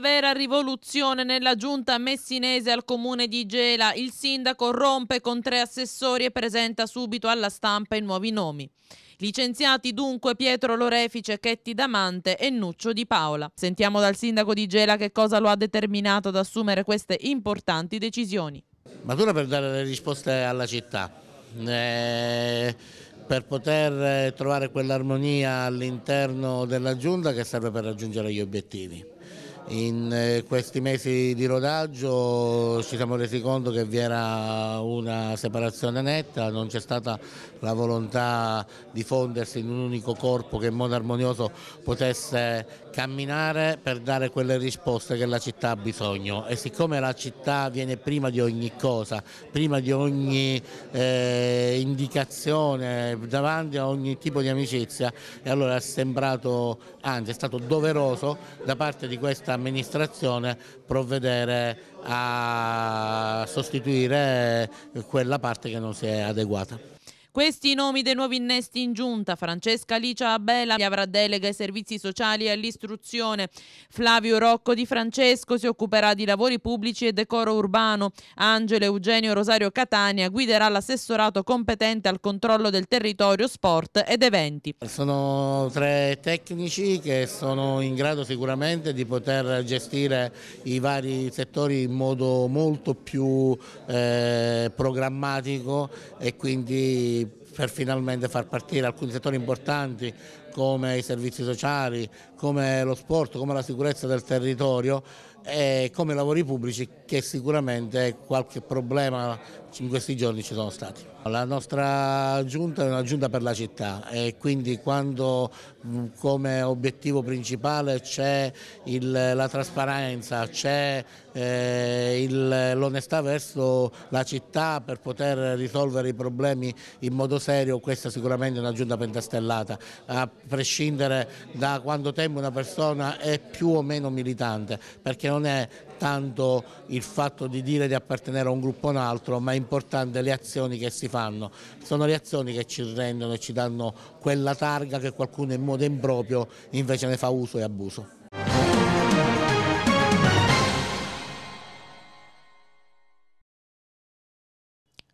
vera rivoluzione nella giunta messinese al comune di Gela. Il sindaco rompe con tre assessori e presenta subito alla stampa i nuovi nomi. Licenziati dunque Pietro Lorefice, Chetti Damante e Nuccio Di Paola. Sentiamo dal sindaco di Gela che cosa lo ha determinato ad assumere queste importanti decisioni. Matura per dare le risposte alla città. Eh per poter eh, trovare quell'armonia all'interno della giunta che serve per raggiungere gli obiettivi. In eh, questi mesi di rodaggio ci siamo resi conto che vi era una separazione netta, non c'è stata la volontà di fondersi in un unico corpo che in modo armonioso potesse camminare per dare quelle risposte che la città ha bisogno e siccome la città viene prima di ogni cosa, prima di ogni eh, indicazione, davanti a ogni tipo di amicizia e allora è sembrato, anzi è stato doveroso da parte di questa l'amministrazione provvedere a sostituire quella parte che non si è adeguata. Questi i nomi dei nuovi innesti in giunta. Francesca Licia Abela che avrà delega ai servizi sociali e all'istruzione. Flavio Rocco Di Francesco si occuperà di lavori pubblici e decoro urbano. Angelo Eugenio Rosario Catania guiderà l'assessorato competente al controllo del territorio, sport ed eventi. Sono tre tecnici che sono in grado sicuramente di poter gestire i vari settori in modo molto più eh, programmatico e quindi per finalmente far partire alcuni settori importanti come i servizi sociali, come lo sport, come la sicurezza del territorio e eh, come lavori pubblici che sicuramente qualche problema in questi giorni ci sono stati. La nostra giunta è una giunta per la città e quindi quando mm, come obiettivo principale c'è la trasparenza, c'è eh, l'onestà verso la città per poter risolvere i problemi in modo serio, questa sicuramente è una giunta pentastellata, a prescindere da quanto tempo una persona è più o meno militante, perché non è tanto il fatto di dire di appartenere a un gruppo o un altro, ma è importante le azioni che si fanno. Sono le azioni che ci rendono e ci danno quella targa che qualcuno in modo improprio invece ne fa uso e abuso.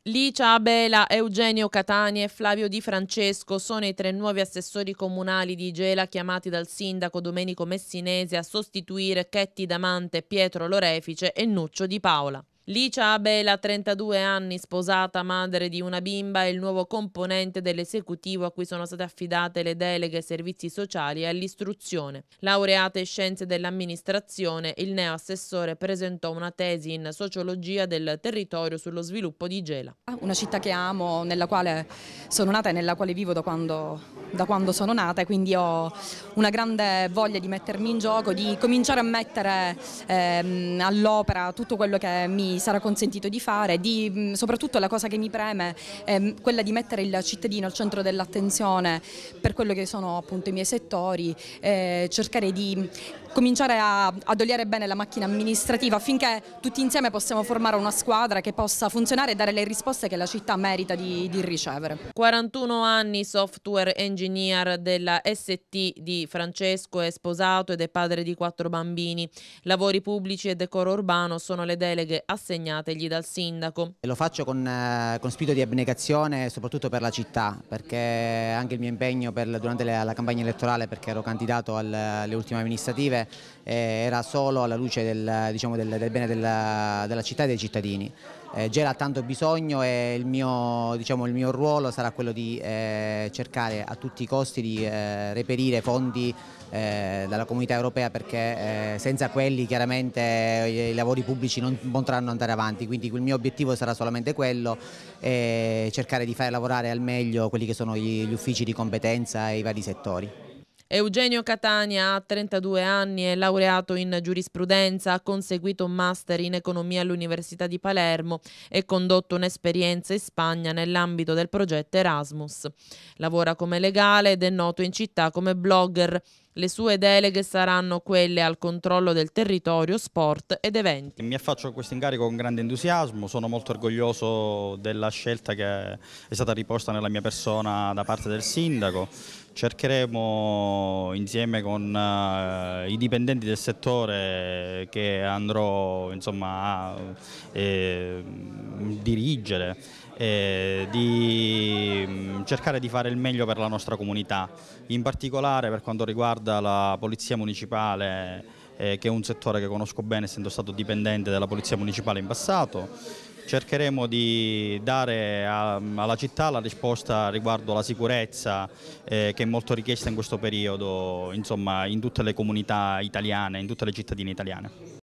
Licia Abela, Eugenio Catani e Flavio Di Francesco sono i tre nuovi assessori comunali di Gela chiamati dal sindaco Domenico Messinese a sostituire Chetti Damante, Pietro Lorefice e Nuccio Di Paola. Licia Abela, 32 anni, sposata, madre di una bimba, è il nuovo componente dell'esecutivo a cui sono state affidate le deleghe ai servizi sociali e all'istruzione. Laureata in scienze dell'amministrazione, il neoassessore presentò una tesi in sociologia del territorio sullo sviluppo di Gela. Ah, una città che amo, nella quale sono nata e nella quale vivo da quando, da quando sono nata e quindi ho una grande voglia di mettermi in gioco, di cominciare a mettere ehm, all'opera tutto quello che mi sarà consentito di fare, di, mm, soprattutto la cosa che mi preme è mm, quella di mettere il cittadino al centro dell'attenzione per quello che sono appunto i miei settori, eh, cercare di cominciare a, ad oliare bene la macchina amministrativa affinché tutti insieme possiamo formare una squadra che possa funzionare e dare le risposte che la città merita di, di ricevere. 41 anni software engineer della ST di Francesco è sposato ed è padre di quattro bambini. Lavori pubblici e decoro urbano sono le deleghe assegnategli dal sindaco. lo faccio con, eh, con spirito di abnegazione soprattutto per la città perché anche il mio impegno per, durante la, la campagna elettorale perché ero candidato alle ultime amministrative eh, era solo alla luce del, diciamo, del, del bene della, della, città e dei cittadini. Eh, Gela ha tanto bisogno e il mio, diciamo, il mio ruolo sarà quello di eh, cercare a tutti i costi di eh, reperire fondi eh, dalla comunità europea perché eh, senza quelli chiaramente i lavori pubblici non potranno andare avanti, quindi il mio obiettivo sarà solamente quello, cercare di fare lavorare al meglio quelli che sono gli, gli uffici di competenza e i vari settori. Eugenio Catania ha 32 anni, è laureato in giurisprudenza, ha conseguito un master in economia all'Università di Palermo e condotto un'esperienza in Spagna nell'ambito del progetto Erasmus. Lavora come legale ed è noto in città come blogger. Le sue deleghe saranno quelle al controllo del territorio, sport ed eventi. Mi affaccio a questo incarico con grande entusiasmo, sono molto orgoglioso della scelta che è stata riposta nella mia persona da parte del sindaco cercheremo insieme con uh, i dipendenti del settore che andrò insomma, a eh, dirigere eh, di mm, cercare di fare il meglio per la nostra comunità, in particolare per quanto riguarda la polizia municipale eh, che è un settore che conosco bene essendo stato dipendente della polizia municipale in passato cercheremo di dare a, alla città la risposta riguardo alla sicurezza eh, che è molto richiesta in questo periodo insomma, in tutte le comunità italiane, in tutte le cittadine italiane.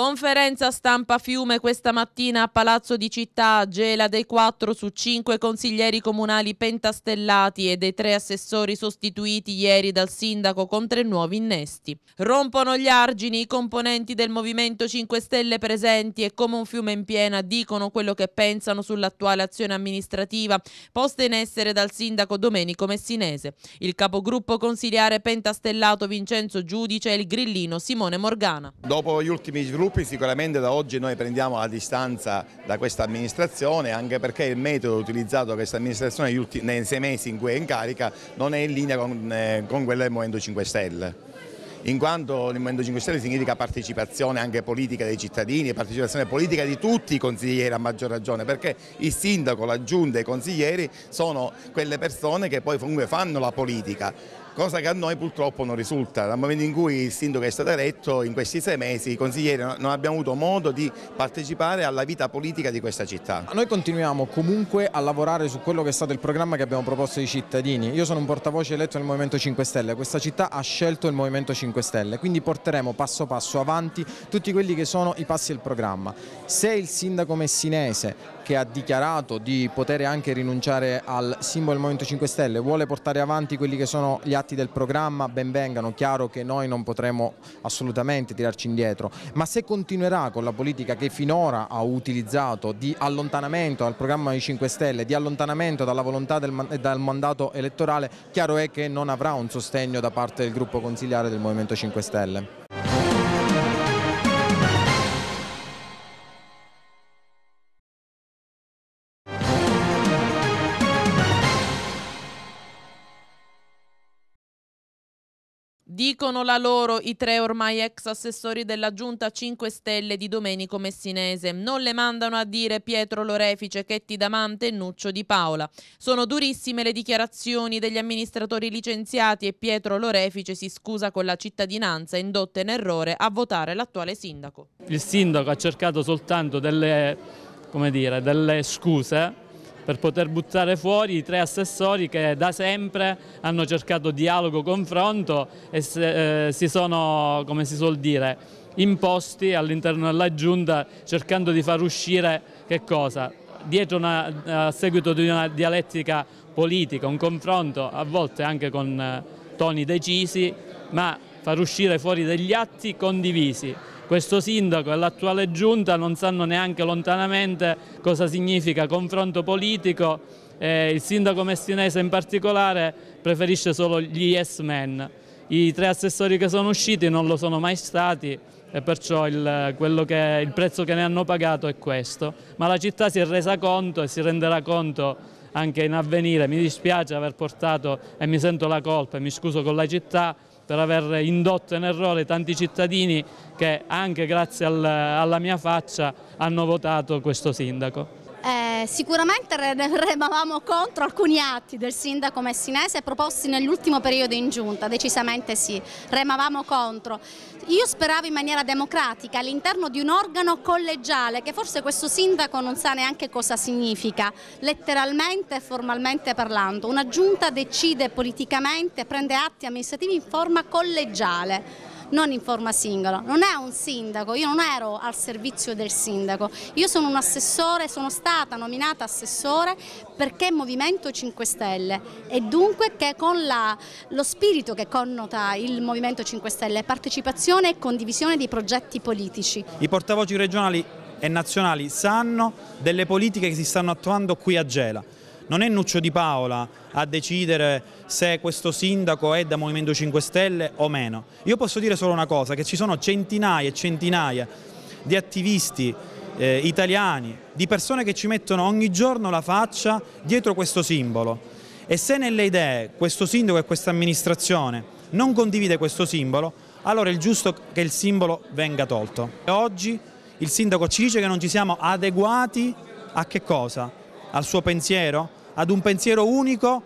Conferenza stampa Fiume questa mattina a Palazzo di Città, gela dei quattro su cinque consiglieri comunali pentastellati e dei tre assessori sostituiti ieri dal sindaco con tre nuovi innesti. Rompono gli argini i componenti del Movimento 5 Stelle presenti e come un fiume in piena dicono quello che pensano sull'attuale azione amministrativa posta in essere dal sindaco Domenico Messinese, il capogruppo consigliare pentastellato Vincenzo Giudice e il grillino Simone Morgana. Dopo gli ultimi sviluppi gruppi sicuramente da oggi noi prendiamo la distanza da questa amministrazione anche perché il metodo utilizzato da questa amministrazione nei sei mesi in cui è in carica non è in linea con, eh, con quello del Movimento 5 Stelle in quanto il Movimento 5 Stelle significa partecipazione anche politica dei cittadini e partecipazione politica di tutti i consiglieri a maggior ragione, perché il sindaco, la giunta e i consiglieri sono quelle persone che poi comunque fanno la politica cosa che a noi purtroppo non risulta. Dal momento in cui il sindaco è stato eletto, in questi sei mesi i consiglieri non abbiamo avuto modo di partecipare alla vita politica di questa città. Noi continuiamo comunque a lavorare su quello che è stato il programma che abbiamo proposto ai cittadini. Io sono un portavoce eletto nel Movimento 5 Stelle, questa città ha scelto il Movimento 5 Stelle, quindi porteremo passo passo avanti tutti quelli che sono i passi del programma. Se il sindaco messinese che ha dichiarato di poter anche rinunciare al simbolo del Movimento 5 Stelle, vuole portare avanti quelli che sono gli atti del programma, ben vengano, chiaro che noi non potremo assolutamente tirarci indietro, ma se continuerà con la politica che finora ha utilizzato di allontanamento dal programma dei 5 Stelle, di allontanamento dalla volontà e dal mandato elettorale, chiaro è che non avrà un sostegno da parte del gruppo consigliare del Movimento 5 Stelle. Dicono la loro i tre ormai ex assessori della giunta 5 Stelle di Domenico Messinese. Non le mandano a dire Pietro Lorefice, Chetti Damante e Nuccio Di Paola. Sono durissime le dichiarazioni degli amministratori licenziati e Pietro Lorefice si scusa con la cittadinanza indotta in errore a votare l'attuale sindaco. Il sindaco ha cercato soltanto delle, dire, delle scuse per poter buttare fuori i tre assessori che da sempre hanno cercato dialogo, confronto e se, eh, si sono, come si suol dire, imposti all'interno della giunta cercando di far uscire che cosa? Dietro una, a seguito di una dialettica politica, un confronto a volte anche con eh, toni decisi, ma far uscire fuori degli atti condivisi questo sindaco e l'attuale giunta non sanno neanche lontanamente cosa significa confronto politico e eh, il sindaco messinese in particolare preferisce solo gli yes men. I tre assessori che sono usciti non lo sono mai stati e perciò il, che, il prezzo che ne hanno pagato è questo. Ma la città si è resa conto e si renderà conto anche in avvenire. Mi dispiace aver portato e mi sento la colpa e mi scuso con la città per aver indotto in errore tanti cittadini che anche grazie al, alla mia faccia hanno votato questo sindaco. Eh, sicuramente remavamo contro alcuni atti del sindaco messinese proposti nell'ultimo periodo in giunta, decisamente sì, remavamo contro. Io speravo in maniera democratica all'interno di un organo collegiale che forse questo sindaco non sa neanche cosa significa, letteralmente e formalmente parlando. Una giunta decide politicamente, prende atti amministrativi in forma collegiale non in forma singola. Non è un sindaco, io non ero al servizio del sindaco, io sono un assessore, sono stata nominata assessore perché Movimento 5 Stelle e dunque che con la, lo spirito che connota il Movimento 5 Stelle è partecipazione e condivisione dei progetti politici. I portavoci regionali e nazionali sanno delle politiche che si stanno attuando qui a Gela. Non è Nuccio Di Paola a decidere se questo sindaco è da Movimento 5 Stelle o meno. Io posso dire solo una cosa, che ci sono centinaia e centinaia di attivisti eh, italiani, di persone che ci mettono ogni giorno la faccia dietro questo simbolo. E se nelle idee questo sindaco e questa amministrazione non condivide questo simbolo, allora è giusto che il simbolo venga tolto. E oggi il sindaco ci dice che non ci siamo adeguati a che cosa? Al suo pensiero? ad un pensiero unico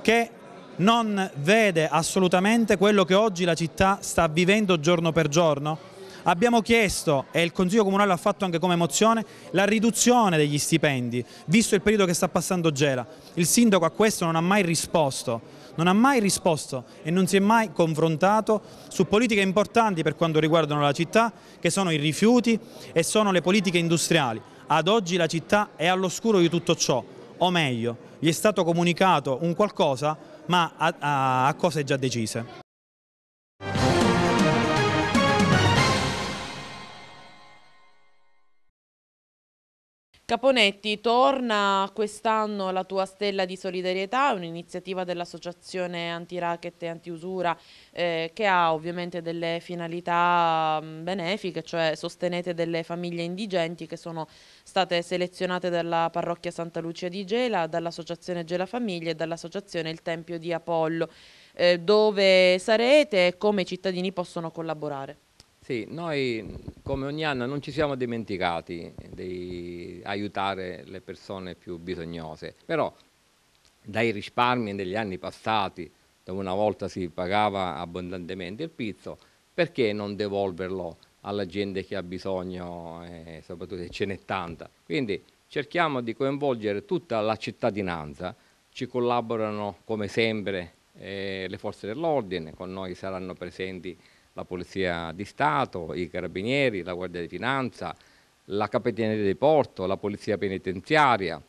che non vede assolutamente quello che oggi la città sta vivendo giorno per giorno. Abbiamo chiesto, e il Consiglio Comunale l'ha fatto anche come mozione, la riduzione degli stipendi, visto il periodo che sta passando Gela. Il sindaco a questo non ha mai risposto, non ha mai risposto e non si è mai confrontato su politiche importanti per quanto riguardano la città, che sono i rifiuti e sono le politiche industriali. Ad oggi la città è all'oscuro di tutto ciò o meglio, gli è stato comunicato un qualcosa ma a, a, a cose già decise. Caponetti, torna quest'anno la tua stella di solidarietà, un'iniziativa dell'associazione anti-racket e anti-usura eh, che ha ovviamente delle finalità mm, benefiche, cioè sostenete delle famiglie indigenti che sono state selezionate dalla parrocchia Santa Lucia di Gela, dall'associazione Gela Famiglie e dall'associazione Il Tempio di Apollo. Eh, dove sarete e come i cittadini possono collaborare? Sì, noi come ogni anno non ci siamo dimenticati di aiutare le persone più bisognose, però dai risparmi degli anni passati, dove una volta si pagava abbondantemente il pizzo, perché non devolverlo alla gente che ha bisogno, eh, soprattutto se ce n'è tanta. Quindi cerchiamo di coinvolgere tutta la cittadinanza, ci collaborano come sempre eh, le forze dell'ordine, con noi saranno presenti la Polizia di Stato, i Carabinieri, la Guardia di Finanza, la Capitaneria di Porto, la Polizia Penitenziaria,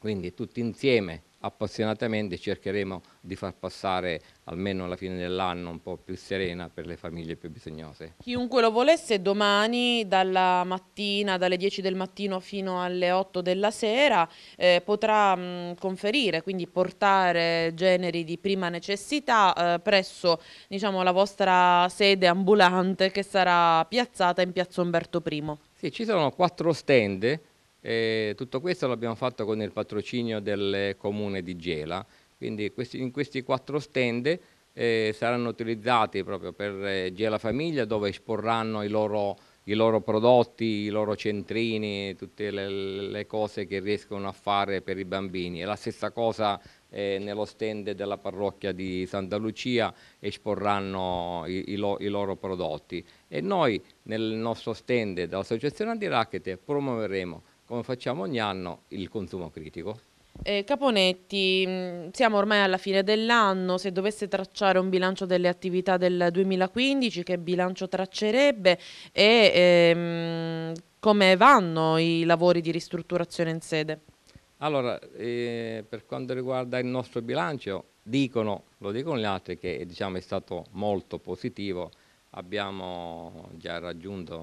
quindi tutti insieme appassionatamente cercheremo di far passare almeno la fine dell'anno un po' più serena per le famiglie più bisognose. Chiunque lo volesse domani dalla mattina, dalle 10 del mattino fino alle 8 della sera eh, potrà mh, mm, conferire, quindi portare generi di prima necessità eh, presso diciamo, la vostra sede ambulante che sarà piazzata in piazza Umberto I. Sì, ci sono quattro stand e tutto questo l'abbiamo fatto con il patrocinio del comune di Gela, quindi questi, in questi quattro stand eh, saranno utilizzati proprio per eh, Gela Famiglia dove esporranno i loro, i loro prodotti, i loro centrini, tutte le, le, cose che riescono a fare per i bambini. E la stessa cosa eh, nello stand della parrocchia di Santa Lucia esporranno i, i, lo, i loro prodotti. E noi nel nostro stand dell'Associazione Antiracchete promuoveremo come facciamo ogni anno, il consumo critico. Eh, Caponetti, mm, siamo ormai alla fine dell'anno, se dovesse tracciare un bilancio delle attività del 2015, che bilancio traccerebbe e ehm, come vanno i lavori di ristrutturazione in sede? Allora, eh, per quanto riguarda il nostro bilancio, dicono, lo dicono gli altri, che diciamo, è stato molto positivo, abbiamo già raggiunto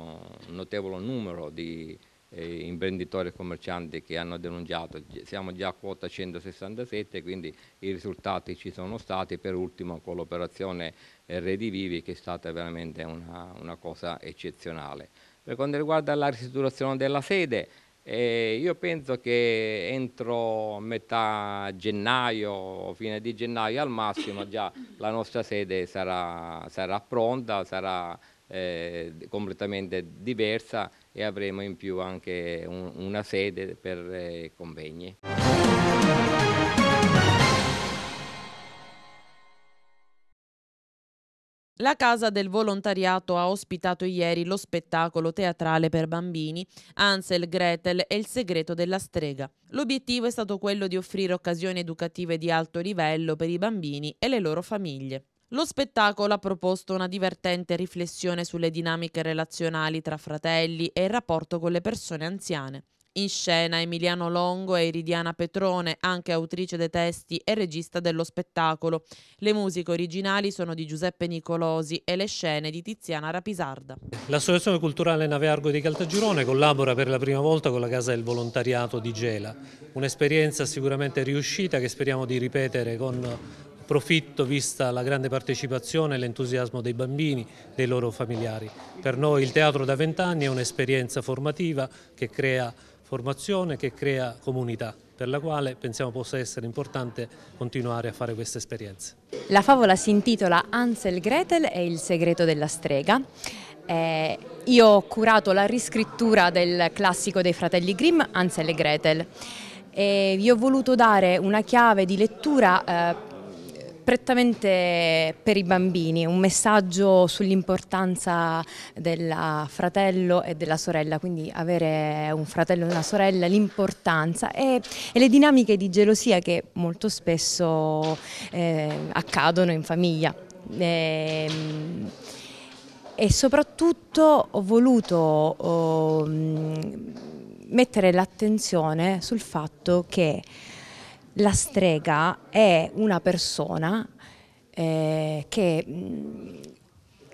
un notevole numero di eh, imprenditori e commercianti che hanno denunciato, siamo già a quota 167, quindi i risultati ci sono stati, per ultimo con l'operazione Redi Vivi che è stata veramente una, una cosa eccezionale. Per quanto riguarda la ristrutturazione della sede, eh, io penso che entro metà gennaio, o fine di gennaio al massimo, già la nostra sede sarà, sarà pronta, sarà eh, completamente diversa e avremo in più anche un, una sede per eh, convegni. La Casa del Volontariato ha ospitato ieri lo spettacolo teatrale per bambini Ansel, Gretel e il segreto della strega. L'obiettivo è stato quello di offrire occasioni educative di alto livello per i bambini e le loro famiglie. Lo spettacolo ha proposto una divertente riflessione sulle dinamiche relazionali tra fratelli e il rapporto con le persone anziane. In scena Emiliano Longo e Iridiana Petrone, anche autrice dei testi e regista dello spettacolo. Le musiche originali sono di Giuseppe Nicolosi e le scene di Tiziana Rapisarda. L'Associazione Culturale Nave Argo di Caltagirone collabora per la prima volta con la Casa del Volontariato di Gela, un'esperienza sicuramente riuscita che speriamo di ripetere con profitto vista la grande partecipazione e l'entusiasmo dei bambini, dei loro familiari. Per noi il teatro da vent'anni è un'esperienza formativa che crea formazione, che crea comunità per la quale pensiamo possa essere importante continuare a fare queste esperienze. La favola si intitola Ansel Gretel e il segreto della strega. Eh, io ho curato la riscrittura del classico dei fratelli Grimm, Ansel e Gretel. E vi ho voluto dare una chiave di lettura eh, prettamente per i bambini, un messaggio sull'importanza del fratello e della sorella, quindi avere un fratello e una sorella, l'importanza e, e, le dinamiche di gelosia che molto spesso eh, accadono in famiglia. E, ehm, e soprattutto ho voluto... Oh, mm, mettere l'attenzione sul fatto che la strega è una persona eh, che mm,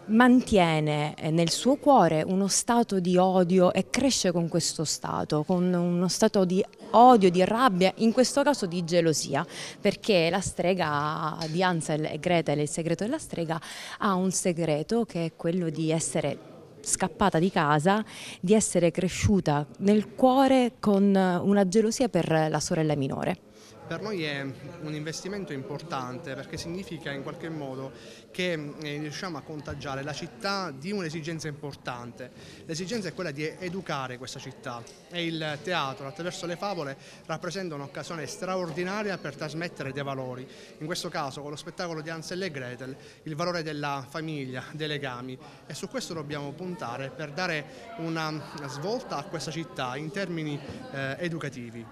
mantiene eh, nel suo cuore uno stato di odio e cresce con questo stato, con uno stato di odio, di rabbia, in questo caso di gelosia, perché la strega di Ansel e Gretel, il segreto della strega, ha un segreto che è quello di essere scappata di casa, di essere cresciuta nel cuore con una gelosia per la sorella minore. Per noi è un investimento importante perché significa in qualche modo che eh, riusciamo a contagiare la città di un'esigenza importante. L'esigenza è quella di educare questa città e il teatro attraverso le favole rappresenta un'occasione straordinaria per trasmettere dei valori. In questo caso con lo spettacolo di Ansel e Gretel, il valore della famiglia, dei legami e su questo dobbiamo puntare per dare una svolta a questa città in termini eh, educativi.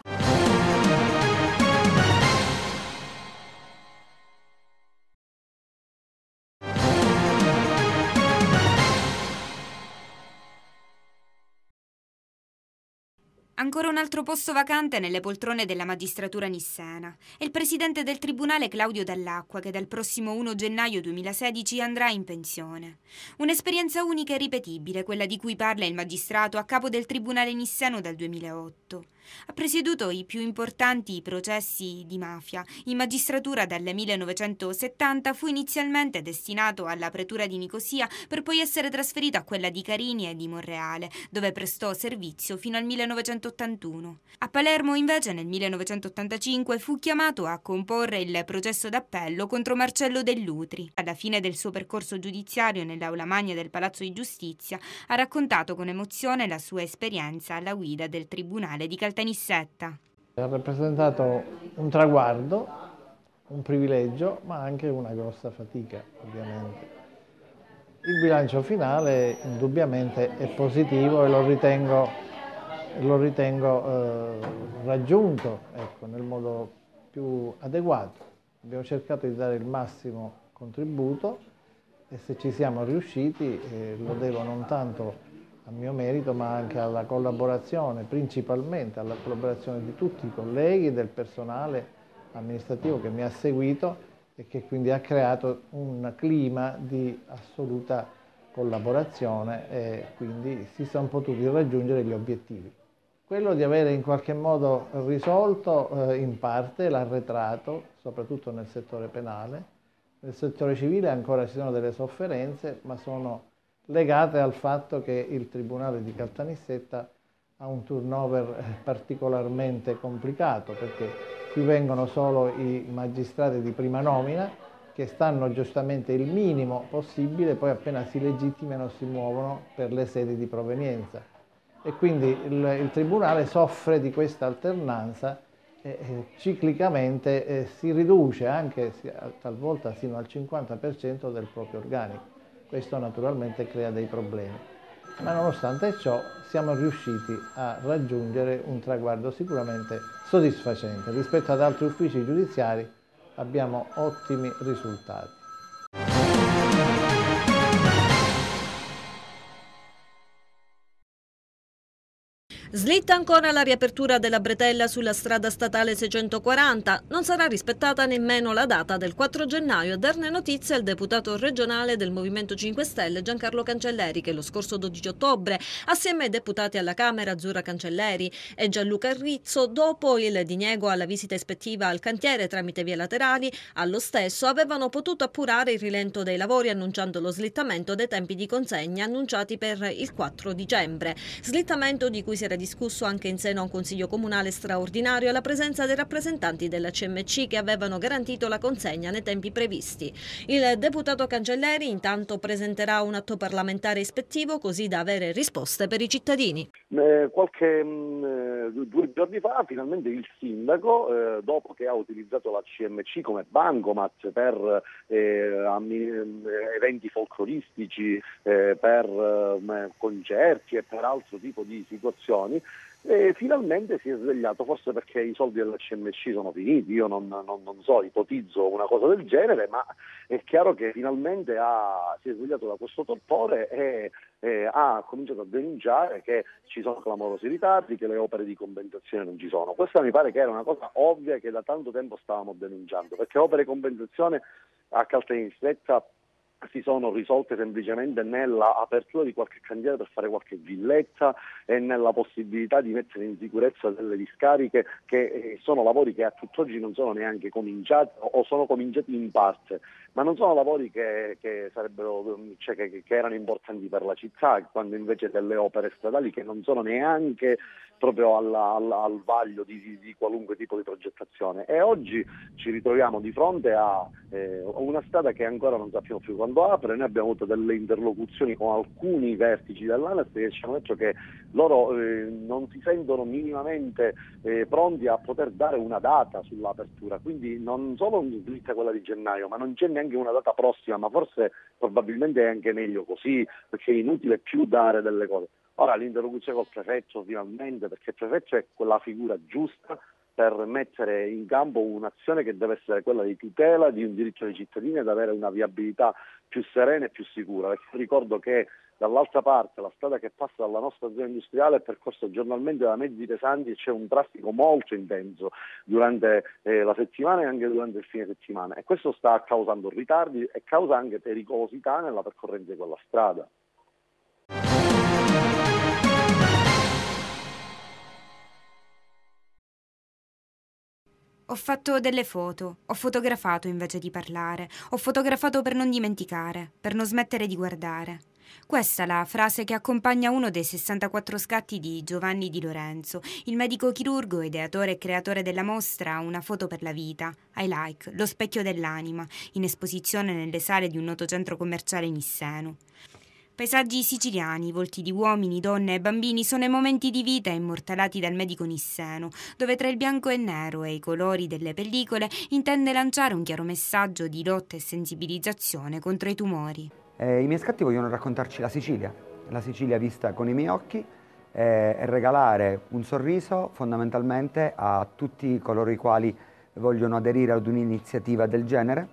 Ancora un altro posto vacante nelle poltrone della magistratura nissena. È il presidente del tribunale Claudio Dall'Acqua che dal prossimo 1 gennaio 2016 andrà in pensione. Un'esperienza unica e ripetibile, quella di cui parla il magistrato a capo del tribunale nisseno dal 2008. Ha presieduto i più importanti processi di mafia. In magistratura dal 1970 fu inizialmente destinato alla pretura di Nicosia per poi essere trasferito a quella di Carini e di Monreale, dove prestò servizio fino al 1981. A Palermo invece nel 1985 fu chiamato a comporre il processo d'appello contro Marcello Dell'Utri. Alla fine del suo percorso giudiziario nell'aula magna del Palazzo di Giustizia ha raccontato con emozione la sua esperienza alla guida del Tribunale di Calcutta tenissetta. Ha rappresentato un traguardo, un privilegio, ma anche una grossa fatica, ovviamente. Il bilancio finale indubbiamente è positivo e lo ritengo, lo ritengo eh, raggiunto ecco, nel modo più adeguato. Abbiamo cercato di dare il massimo contributo e se ci siamo riusciti eh, lo devo non tanto a mio merito ma anche alla collaborazione, principalmente alla collaborazione di tutti i colleghi e del personale amministrativo che mi ha seguito e che quindi ha creato un clima di assoluta collaborazione e quindi si sono potuti raggiungere gli obiettivi. Quello di avere in qualche modo risolto eh, in parte l'arretrato, soprattutto nel settore penale, nel settore civile ancora ci sono delle sofferenze ma sono legate al fatto che il Tribunale di Caltanissetta ha un turnover eh, particolarmente complicato perché qui vengono solo i magistrati di prima nomina che stanno giustamente il minimo possibile, poi appena si legittimano si muovono per le sedi di provenienza. E quindi il, il Tribunale soffre di questa alternanza e eh, ciclicamente eh, si riduce anche talvolta fino al 50% del proprio organico. Questo naturalmente crea dei problemi. Ma nonostante ciò siamo riusciti a raggiungere un traguardo sicuramente soddisfacente. Rispetto ad altri uffici giudiziari abbiamo ottimi risultati. Slitta ancora la riapertura della bretella sulla strada statale 640. Non sarà rispettata nemmeno la data del 4 gennaio a darne notizia il deputato regionale del Movimento 5 Stelle Giancarlo Cancelleri che lo scorso 12 ottobre assieme ai deputati alla Camera Azzurra Cancelleri e Gianluca Rizzo dopo il diniego alla visita ispettiva al cantiere tramite vie laterali allo stesso avevano potuto appurare il rilento dei lavori annunciando lo slittamento dei tempi di consegna annunciati per il 4 dicembre. Slittamento di cui si era discusso discusso anche in seno a un Consiglio Comunale straordinario alla presenza dei rappresentanti della CMC che avevano garantito la consegna nei tempi previsti. Il deputato Cancelleri intanto presenterà un atto parlamentare ispettivo così da avere risposte per i cittadini. Eh, qualche mh, mm, eh, due giorni fa finalmente il sindaco, eh, dopo che ha utilizzato la CMC come bancomat per eh, eh eventi folcloristici, eh, per concerti e per altro tipo di situazioni, anni, e finalmente si è svegliato, forse perché i soldi della CMC sono finiti, io non, non, non, so, ipotizzo una cosa del genere, ma è chiaro che finalmente ha, si è svegliato da questo torpore e, e ha cominciato a denunciare che ci sono clamorosi ritardi, che le opere di compensazione non ci sono. Questa mi pare che era una cosa ovvia che da tanto tempo stavamo denunciando, perché opere di compensazione a Caltanissetta si sono risolte semplicemente nell'apertura di qualche cantiere per fare qualche villetta e nella possibilità di mettere in sicurezza delle discariche che eh, sono lavori che a tutt'oggi non sono neanche cominciati o sono cominciati in parte ma non sono lavori che, che, cioè, che, che, erano importanti per la città, quando invece delle opere stradali che non sono neanche proprio alla, alla, al vaglio di, di, qualunque tipo di progettazione. E oggi ci ritroviamo di fronte a eh, una strada che ancora non sappiamo più quando apre, noi abbiamo avuto delle interlocuzioni con alcuni vertici dell'ANAS che ci hanno detto che loro eh, non si sentono minimamente eh, pronti a poter dare una data sull'apertura, quindi non solo dritta quella di gennaio, ma non c'è neanche anche una data prossima, ma forse probabilmente è anche meglio così, perché è inutile più dare delle cose. Ora l'interlocuzione col prefetto finalmente, perché il prefetto è quella figura giusta per mettere in campo un'azione che deve essere quella di tutela di un diritto dei cittadini ad avere una viabilità più serena e più sicura. Perché ricordo che Dall'altra parte la strada che passa dalla nostra zona industriale è percorsa giornalmente da mezzi pesanti e c'è un traffico molto intenso durante eh, la settimana e anche durante il fine settimana e questo sta causando ritardi e causa anche pericolosità nella percorrenza di quella strada. Ho fatto delle foto, ho fotografato invece di parlare, ho fotografato per non dimenticare, per non smettere di guardare. Questa è la frase che accompagna uno dei 64 scatti di Giovanni Di Lorenzo, il medico chirurgo, ideatore e creatore della mostra Una foto per la vita, I Like, lo specchio dell'anima, in esposizione nelle sale di un noto centro commerciale nisseno. Paesaggi siciliani, volti di uomini, donne e bambini sono i momenti di vita immortalati dal medico Nisseno, dove tra il bianco e nero e i colori delle pellicole intende lanciare un chiaro messaggio di lotta e sensibilizzazione contro i tumori. Eh, I miei scatti vogliono raccontarci la Sicilia, la Sicilia vista con i miei occhi eh, e regalare un sorriso fondamentalmente a tutti coloro i quali vogliono aderire ad un'iniziativa del genere,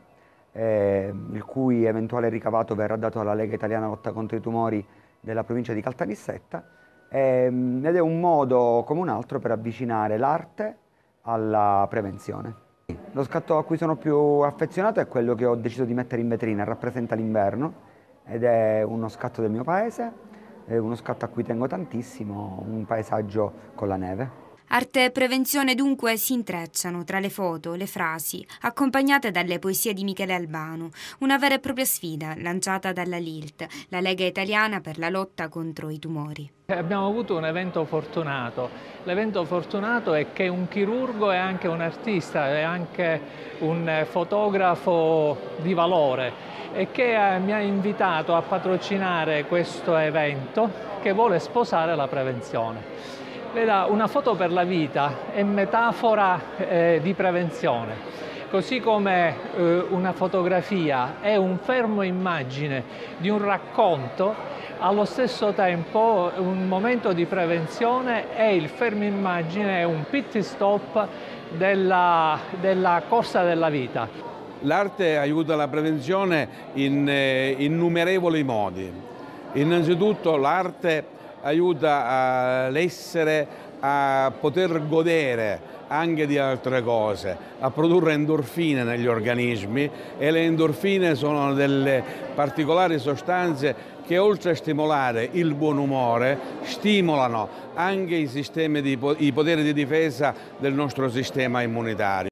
eh, il cui eventuale ricavato verrà dato alla Lega Italiana Lotta contro i Tumori della provincia di Caltanissetta ehm, ed è un modo come un altro per avvicinare l'arte alla prevenzione. Lo scatto a cui sono più affezionato è quello che ho deciso di mettere in vetrina, rappresenta l'inverno ed è uno scatto del mio paese, uno scatto a cui tengo tantissimo, un paesaggio con la neve. Arte e prevenzione dunque si intrecciano tra le foto, le frasi, accompagnate dalle poesie di Michele Albano, una vera e propria sfida lanciata dalla LILT, la Lega Italiana per la lotta contro i tumori. Eh, abbiamo avuto un evento fortunato, l'evento fortunato è che un chirurgo è anche un artista, è anche un eh, fotografo di valore e che eh, mi ha invitato a patrocinare questo evento che vuole sposare la prevenzione le una foto per la vita, è metafora eh, di prevenzione. Così come eh, una fotografia è un fermo immagine di un racconto, allo stesso tempo un momento di prevenzione è il fermo immagine, è un pit stop della, della corsa della vita. L'arte aiuta la prevenzione in eh, innumerevoli modi. Innanzitutto l'arte aiuta l'essere a poter godere anche di altre cose, a produrre endorfine negli organismi e le endorfine sono delle particolari sostanze che oltre a stimolare il buon umore stimolano anche i, di, i poteri di difesa del nostro sistema immunitario.